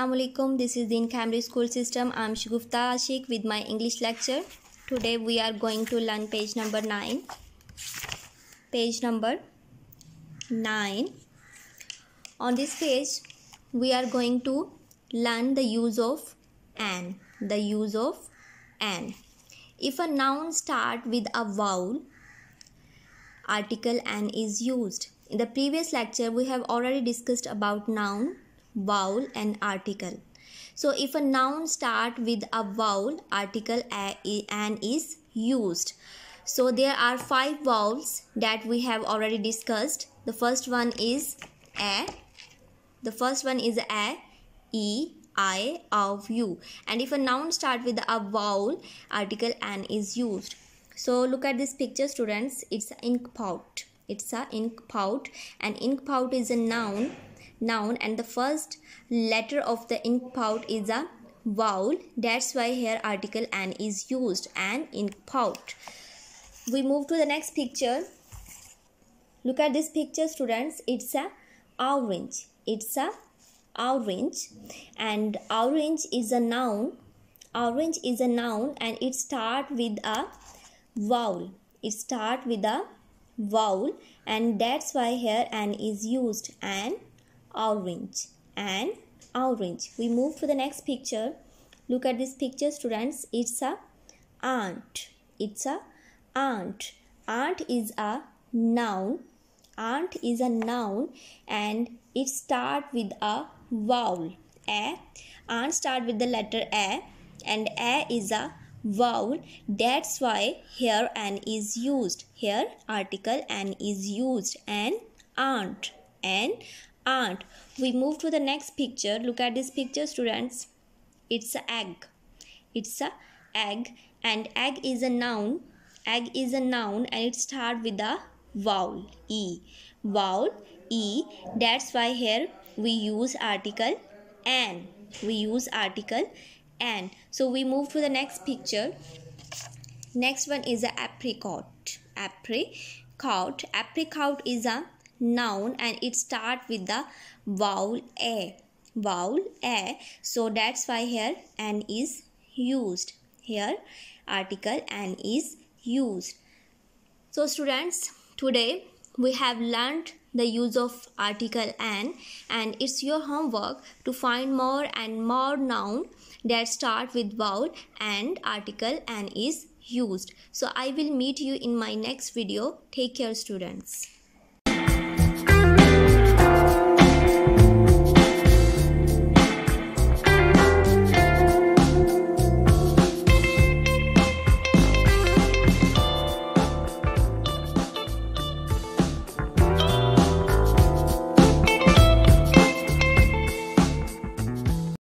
Assalamualaikum. This is the in cambridge school system. I'm Shugufta Ashik with my English lecture. Today we are going to learn page number 9. Page number 9. On this page we are going to learn the use of an. The use of an. If a noun start with a vowel, article an is used. In the previous lecture we have already discussed about noun vowel and article. So if a noun start with a vowel, article a and is used. So there are five vowels that we have already discussed. The first one is a. The first one is a, e, I, of you. And if a noun start with a vowel, article and is used. So look at this picture students. It's an ink It's a ink and inkpot ink is a noun noun and the first letter of the ink pout is a vowel that's why here article an is used an ink pout we move to the next picture look at this picture students it's a orange it's a orange and orange is a noun orange is a noun and it start with a vowel it start with a vowel and that's why here an is used an orange and orange. We move to the next picture. Look at this picture students. It's a aunt. It's a aunt. Aunt is a noun. Aunt is a noun and it start with a vowel. A. Aunt start with the letter A and A is a vowel. That's why here an is used. Here article an is used. An aunt An Ant. We move to the next picture. Look at this picture, students. It's a egg. It's a egg and egg is a noun. Egg is a noun and it starts with a vowel e. Vowel e. That's why here we use article an. We use article an. So we move to the next picture. Next one is a apricot. Apricot. Apricot is a noun and it start with the vowel a vowel a so that's why here an is used here article an is used so students today we have learned the use of article an and it's your homework to find more and more noun that start with vowel and article an is used so i will meet you in my next video take care students